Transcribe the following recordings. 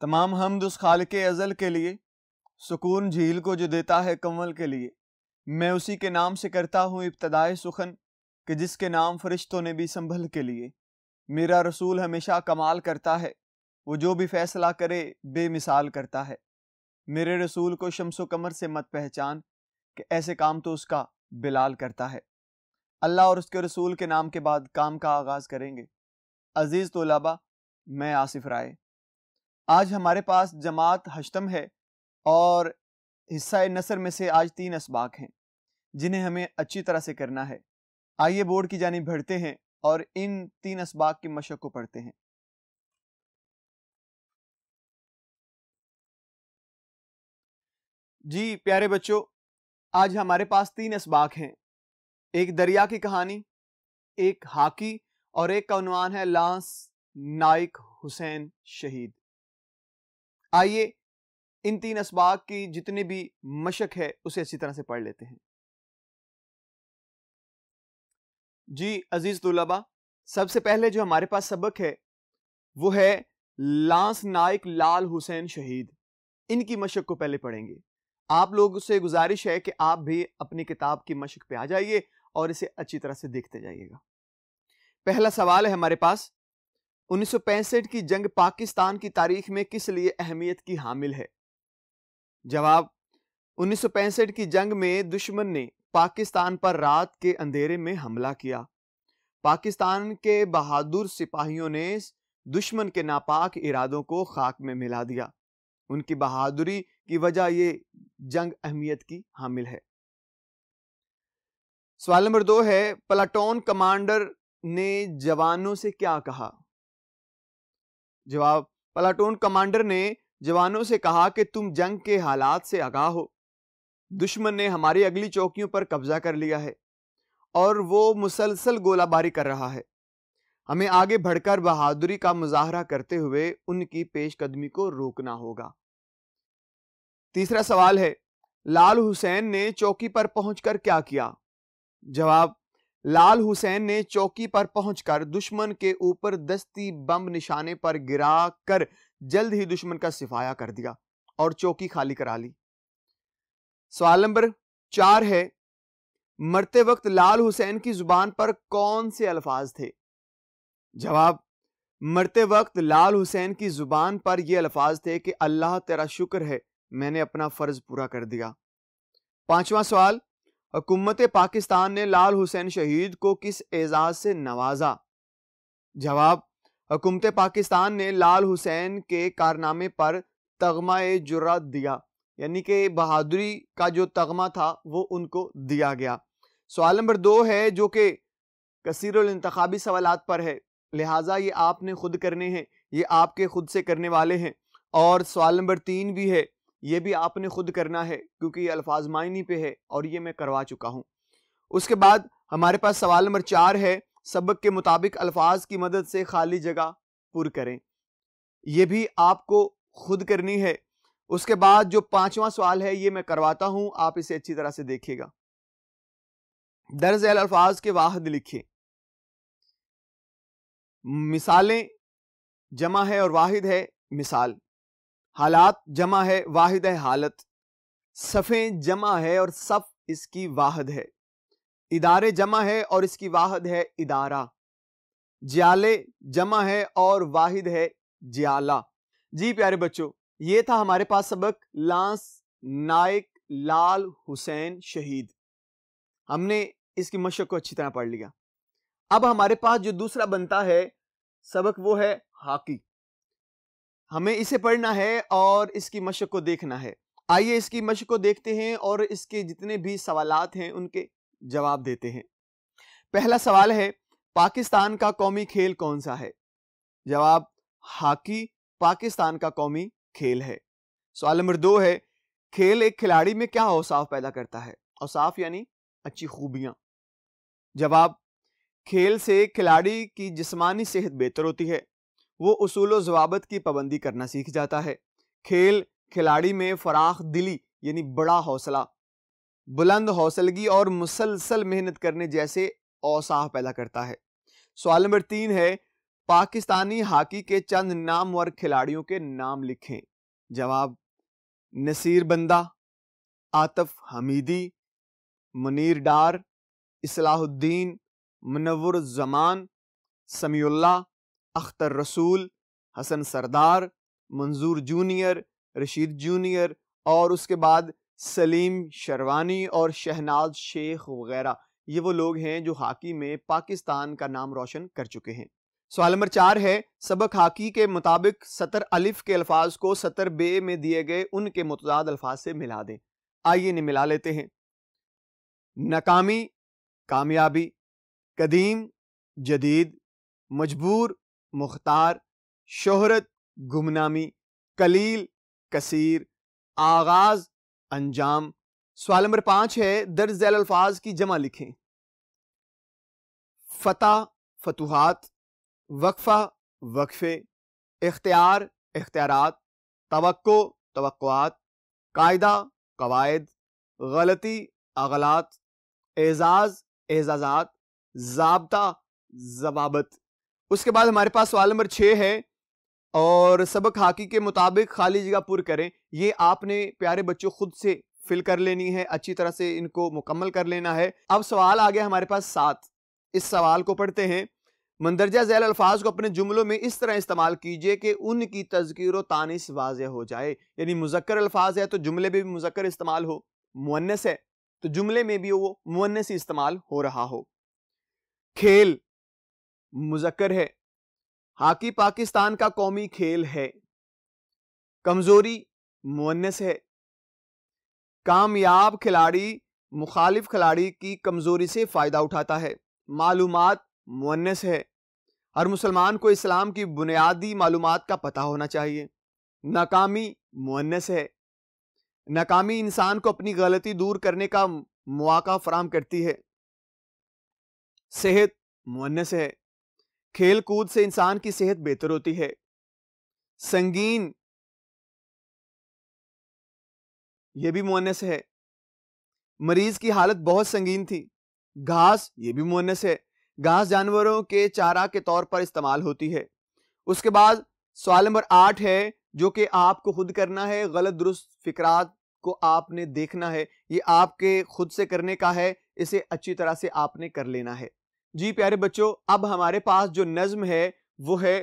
तमाम हमद उस खाल के अज़ल के लिए सुकून झील को जो देता है कमल के लिए मैं उसी के नाम से करता हूँ इब्तदाए सुखन कि जिसके नाम फरिश्तों ने भी संभल के लिए मेरा रसूल हमेशा कमाल करता है वो जो भी फैसला करे बेमिसाल करता है मेरे रसूल को शमसो कमर से मत पहचान कि ऐसे काम तो उसका बिलाल करता है अल्लाह और उसके रसूल के नाम के बाद काम का आगाज़ करेंगे अज़ीज़ तोलाबा मैं आसिफ राय आज हमारे पास जमात हशतम है और हिस्सा नसर में से आज तीन इसबाक हैं जिन्हें हमें अच्छी तरह से करना है आइए बोर्ड की जानी भरते हैं और इन तीन इसबाक की मशक को पढ़ते हैं जी प्यारे बच्चों आज हमारे पास तीन इसबाक हैं एक दरिया की कहानी एक हाकी और एक का उनवान है लांस नाइक हुसैन शहीद आइए इन तीन इसबाक की जितने भी मशक है उसे अच्छी तरह से पढ़ लेते हैं जी अजीज तुलबा सबसे पहले जो हमारे पास सबक है वो है लांस नायक लाल हुसैन शहीद इनकी मशक को पहले पढ़ेंगे आप लोगों से गुजारिश है कि आप भी अपनी किताब की मशक पे आ जाइए और इसे अच्छी तरह से देखते जाइएगा पहला सवाल है हमारे पास उन्नीस की जंग पाकिस्तान की तारीख में किस लिए अहमियत की हामिल है जवाब उन्नीस की जंग में दुश्मन ने पाकिस्तान पर रात के अंधेरे में हमला किया पाकिस्तान के बहादुर सिपाहियों ने दुश्मन के नापाक इरादों को खाक में मिला दिया उनकी बहादुरी की वजह ये जंग अहमियत की हामिल है सवाल नंबर दो है प्लाटोन कमांडर ने जवानों से क्या कहा जवाब प्लाटून कमांडर ने जवानों से कहा कि तुम जंग के हालात से आगाह हो दुश्मन ने हमारी अगली चौकियों पर कब्जा कर लिया है और वो मुसलसल गोलाबारी कर रहा है हमें आगे बढ़कर बहादुरी का मुजाहरा करते हुए उनकी पेशकदमी को रोकना होगा तीसरा सवाल है लाल हुसैन ने चौकी पर पहुंचकर क्या किया जवाब लाल हुसैन ने चौकी पर पहुंचकर दुश्मन के ऊपर दस्ती बम निशाने पर गिरा कर जल्द ही दुश्मन का सिफाया कर दिया और चौकी खाली करा ली सवाल नंबर चार है मरते वक्त लाल हुसैन की जुबान पर कौन से अल्फाज थे जवाब मरते वक्त लाल हुसैन की जुबान पर यह अल्फाज थे कि अल्लाह तेरा शुक्र है मैंने अपना फर्ज पूरा कर दिया पांचवा सवाल हुकूमत पाकिस्तान ने लाल हुसैन शहीद को किस एजाज़ से नवाजा जवाब हुकूमत पाकिस्तान ने लाल हुसैन के कारनामे पर तगमा जुर्रा दिया यानी कि बहादुरी का जो तगमा था वो उनको दिया गया सवाल नंबर दो है जो कि कसरतबी सवाल पर है लिहाजा ये आपने खुद करने हैं ये आपके खुद से करने वाले हैं और सवाल नंबर तीन भी है ये भी आपने खुद करना है क्योंकि ये अल्फाज मायनी पे है और ये मैं करवा चुका हूँ उसके बाद हमारे पास सवाल नंबर चार है सबक के मुताबिक अल्फाज की मदद से खाली जगह पुर करें यह भी आपको खुद करनी है उसके बाद जो पांचवा सवाल है ये मैं करवाता हूं आप इसे अच्छी तरह से देखिएगा दर्ज अल्फाज के वाहद लिखिए मिसालें जमा है और वाहिद है मिसाल हालात जमा है वाहिद है हालत सफ़ें जमा है और सफ़ इसकी वाहद है इदारे जमा है और इसकी वाहद है इदारा जियाले जमा है और वाहिद है जियाला जी प्यारे बच्चों ये था हमारे पास सबक लांस नायक लाल हुसैन शहीद हमने इसकी मशक को अच्छी तरह पढ़ लिया अब हमारे पास जो दूसरा बनता है सबक वो है हाकी हमें इसे पढ़ना है और इसकी मशक को देखना है आइए इसकी मशक को देखते हैं और इसके जितने भी सवालात हैं उनके जवाब देते हैं पहला सवाल है पाकिस्तान का कौमी खेल कौन सा है जवाब हॉकी पाकिस्तान का कौमी खेल है सवाल नंबर दो है खेल एक खिलाड़ी में क्या औसाफ पैदा करता है औसाफ यानी अच्छी खूबियां जवाब खेल से खिलाड़ी की जिस्मानी सेहत बेहतर होती है वो असूलो जवाबत की पाबंदी करना सीख जाता है खेल खिलाड़ी में फराख दिली यानी बड़ा हौसला बुलंद हौसलगी और मुसलसल मेहनत करने जैसे औसाह पैदा करता है सवाल नंबर तीन है पाकिस्तानी हॉकी के चंद नामवर खिलाड़ियों के नाम लिखें जवाब नसीर बंदा आतफ हमीदी मुनीर डार इसलाहुद्दीन मनवर जमान समीउल्ला अख्तर रसूल हसन सरदार मंजूर जूनियर रशीद जूनियर और उसके बाद सलीम शर्वानी और शहनाज शेख वगैरह ये वो लोग हैं जो हॉकी में पाकिस्तान का नाम रोशन कर चुके हैं सवाल नंबर चार है सबक हॉकी के मुताबिक सतर अलिफ के अल्फाज को सतर बे में दिए गए उनके मुतजाद अल्फाज से मिला दें आइए इन्हें मिला लेते हैं नाकामी कामयाबी कदीम जदीद मजबूर मुख्तार शोहरत गुमनामी कलील कसीर आगाज अंजाम सवाल नंबर पाँच है दर्ज जैल अल्फाज की जमा लिखें फता फतूहत वक्फा वक्फे इख्तियार इख्तियार तो कायदा कवायद गलती अगलात एजाज एजाजात जबता जवाबत उसके बाद हमारे पास सवाल नंबर छः है और सबक हाकी के मुताबिक खाली जगह पुर करें ये आपने प्यारे बच्चों खुद से फिल कर लेनी है अच्छी तरह से इनको मुकम्मल कर लेना है अब सवाल आ गया हमारे पास सात इस सवाल को पढ़ते हैं मंदरजा जैल अल्फाज को अपने जुमलों में इस तरह इस्तेमाल कीजिए कि उनकी तस्कीर व तानिस वाज हो जाए यानी मुजक्र अल्फाज है तो जुमले में भी मुजक्र इस्तेमाल हो मुन्नस है तो जुमले में भी वो मुन्नस इस्तेमाल हो रहा हो खेल मुजक्र है हॉकी पाकिस्तान का कौमी खेल है कमज़ोरी मुन्नस है कामयाब खिलाड़ी मुखालिफ खिलाड़ी की कमज़ोरी से फ़ायदा उठाता है मालूम मुन्नस है हर मुसलमान को इस्लाम की बुनियादी मालूम का पता होना चाहिए नाकामी मुन्नस है नाकामी इंसान को अपनी गलती दूर करने का मौका फराम करती है सेहत मुन्नस है खेल कूद से इंसान की सेहत बेहतर होती है संगीन यह भी मोनस है मरीज की हालत बहुत संगीन थी घास ये भी मोनस है घास जानवरों के चारा के तौर पर इस्तेमाल होती है उसके बाद सवाल नंबर आठ है जो कि आपको खुद करना है गलत दुरुस्त फिकरात को आपने देखना है ये आपके खुद से करने का है इसे अच्छी तरह से आपने कर लेना है जी प्यारे बच्चों अब हमारे पास जो नज्म है वो है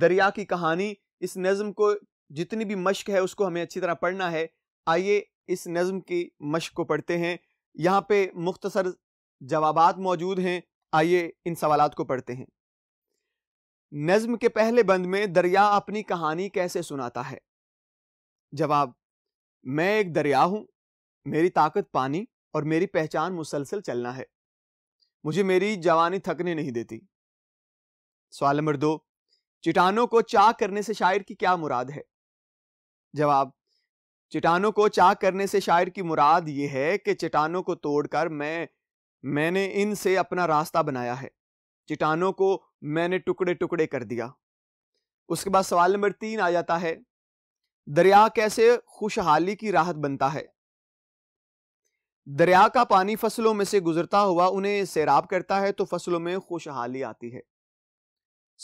दरिया की कहानी इस नज्म को जितनी भी मश्क है उसको हमें अच्छी तरह पढ़ना है आइए इस नज़म की मश्क को पढ़ते हैं यहाँ पे मुख्तसर जवाब मौजूद हैं आइए इन सवाल को पढ़ते हैं नज्म के पहले बंद में दरिया अपनी कहानी कैसे सुनाता है जवाब मैं एक दरिया हूं मेरी ताकत पानी और मेरी पहचान मुसलसल चलना है मुझे मेरी जवानी थकने नहीं देती सवाल नंबर दो चिटानों को चा करने से शायर की क्या मुराद है जवाब चिटानों को चा करने से शायर की मुराद ये है कि चिटानों को तोड़कर मैं मैंने इनसे अपना रास्ता बनाया है चिटानों को मैंने टुकड़े टुकड़े कर दिया उसके बाद सवाल नंबर तीन आ जाता है दरिया कैसे खुशहाली की राहत बनता है दरिया का पानी फसलों में से गुजरता हुआ उन्हें सैराब करता है तो फसलों में खुशहाली आती है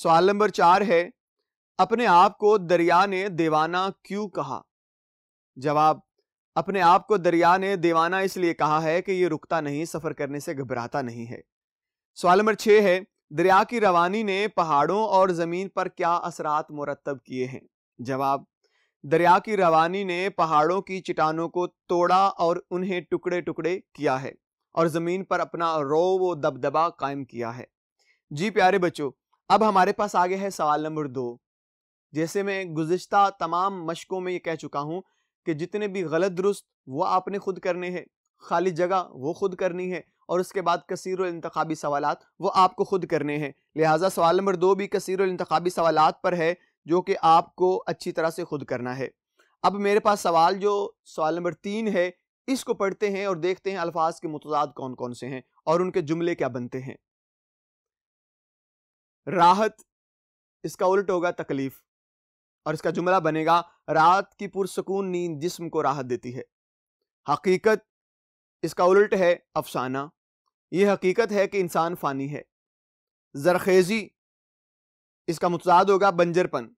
सवाल नंबर चार है अपने आप को दरिया ने दीवाना क्यों कहा जवाब अपने आप को दरिया ने दीवाना इसलिए कहा है कि यह रुकता नहीं सफर करने से घबराता नहीं है सवाल नंबर छह है दरिया की रवानी ने पहाड़ों और ज़मीन पर क्या असरात मुरतब किए हैं जवाब दरिया की रवानी ने पहाड़ों की चट्टानों को तोड़ा और उन्हें टुकड़े टुकड़े किया है और ज़मीन पर अपना रो व दबदबा कायम किया है जी प्यारे बच्चों अब हमारे पास आगे है सवाल नंबर दो जैसे मैं गुज्त तमाम मशकों में ये कह चुका हूँ कि जितने भी गलत दुरुस्त वो आपने खुद करने हैं खाली जगह वो खुद करनी है और उसके बाद कसर इंतबी सवाल वो आपको खुद करने हैं लिहाजा सवाल नंबर दो भी कसर इंतबी सवाल पर है जो कि आपको अच्छी तरह से खुद करना है अब मेरे पास सवाल जो सवाल नंबर तीन है इसको पढ़ते हैं और देखते हैं अल्फाज के मुतजाद कौन कौन से हैं और उनके जुमले क्या बनते हैं राहत इसका उल्ट होगा तकलीफ और इसका जुमला बनेगा रात की पुरसकून नींद जिस्म को राहत देती है हकीकत इसका उल्ट है अफसाना ये हकीकत है कि इंसान फ़ानी है जरखेज़ी इसका मुतजाद होगा बंजरपन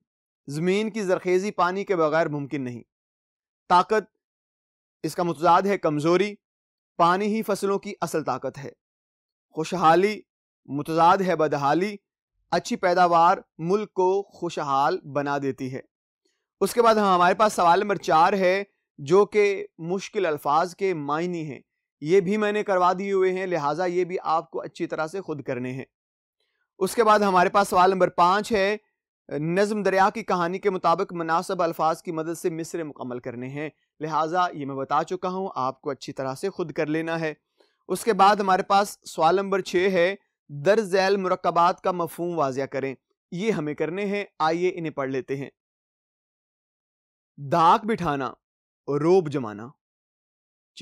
ज़मीन की जरखेज़ी पानी के बगैर मुमकिन नहीं ताकत इसका मुताद है कमज़ोरी पानी ही फसलों की असल ताकत है खुशहाली मुताद है बदहाली अच्छी पैदावार मुल्क को खुशहाल बना देती है उसके बाद हाँ हमारे पास सवाल नंबर चार है जो कि मुश्किल अल्फाज के मायने हैं ये भी मैंने करवा दिए हुए हैं लिहाजा ये भी आपको अच्छी तरह से खुद करने हैं उसके बाद हमारे पास सवाल नंबर पाँच है नज़म दरिया की कहानी के मुताबिक मुनासब अल्फाज की मदद से मिसरे मुकम्मल करने हैं लिहाजा ये मैं बता चुका हूँ आपको अच्छी तरह से खुद कर लेना है उसके बाद हमारे पास सवाल नंबर छः है दर झैल मरकबात का मफहम वाजिया करें ये हमें करने हैं आइए इन्हें पढ़ लेते हैं दाग बिठाना रोब जमाना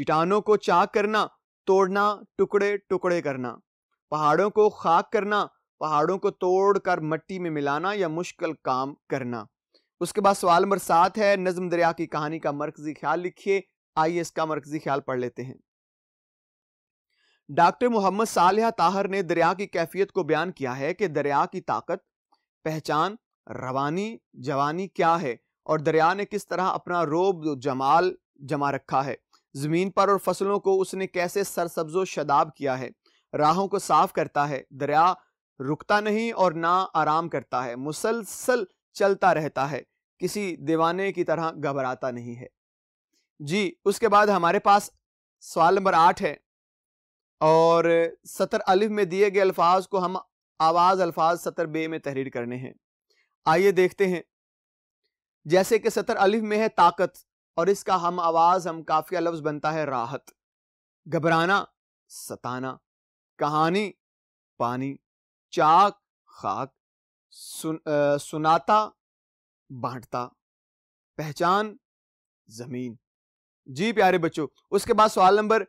चिटानों को चाक करना तोड़ना टुकड़े टुकड़े करना पहाड़ों को खाक करना पहाड़ों को तोड़कर मट्टी में मिलाना या मुश्किल काम करना उसके बाद सवाल नंबर सात है नज्म दरिया की कहानी का मरकजी ख्याल लिखिए आइए इसका मरकजी ख्याल पढ़ लेते हैं डॉक्टर मोहम्मद सालिया ताहर ने दरिया की कैफियत को बयान किया है कि दरिया की ताकत पहचान रवानी जवानी क्या है और दरिया ने किस तरह अपना रोब जमाल जमा रखा है ज़मीन पर और फसलों को उसने कैसे सरसब्जो शदाब किया है राहों को साफ करता है दरिया रुकता नहीं और ना आराम करता है मुसलसल चलता रहता है किसी दीवाने की तरह घबराता नहीं है जी उसके बाद हमारे पास सवाल नंबर आठ है और सतर अलिफ में दिए गए अल्फाज को हम आवाज़ अल्फाज सतर बे में तहरीर करने हैं आइए देखते हैं जैसे कि सतर अलिफ में है ताकत और इसका हम आवाज़ हम काफिया लफ्ज़ बनता है राहत घबराना सताना कहानी पानी चाक खाक सुन, आ, सुनाता बांटता पहचान जमीन जी प्यारे बच्चों उसके बाद सवाल नंबर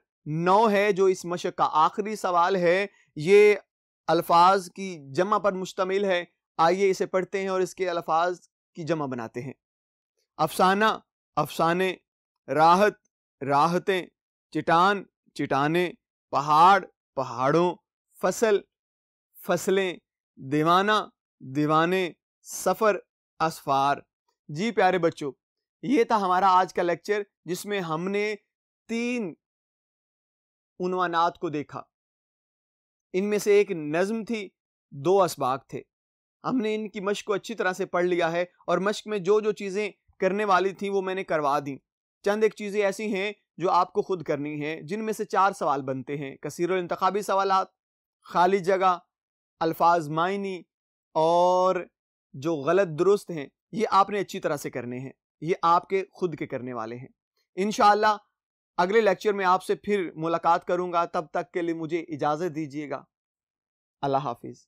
नौ है जो इस मशक का आखिरी सवाल है ये अल्फाज की जमा पर मुश्तमिल है आइए इसे पढ़ते हैं और इसके अल्फाज की जमा बनाते हैं अफसाना अफसाने राहत राहतें चिटान चिटाने पहाड़ पहाड़ों फसल फसलें दीवाना दीवाने सफ़र असफार जी प्यारे बच्चों ये था हमारा आज का लेक्चर जिसमें हमने तीन उनवानात को देखा इनमें से एक नज़म थी दो असबाक थे हमने इनकी मश्क को अच्छी तरह से पढ़ लिया है और मश्क में जो जो चीज़ें करने वाली थी वो मैंने करवा दी चंद एक चीज़ें ऐसी हैं जो आपको खुद करनी है जिनमें से चार सवाल बनते हैं कसीर इंतबी सवाल खाली जगह अल्फाज मायनी और जो गलत दुरुस्त हैं ये आपने अच्छी तरह से करने हैं ये आपके खुद के करने वाले हैं इन अगले लेक्चर में आपसे फिर मुलाकात करूंगा तब तक के लिए मुझे इजाज़त दीजिएगा अल्लाह हाफिज़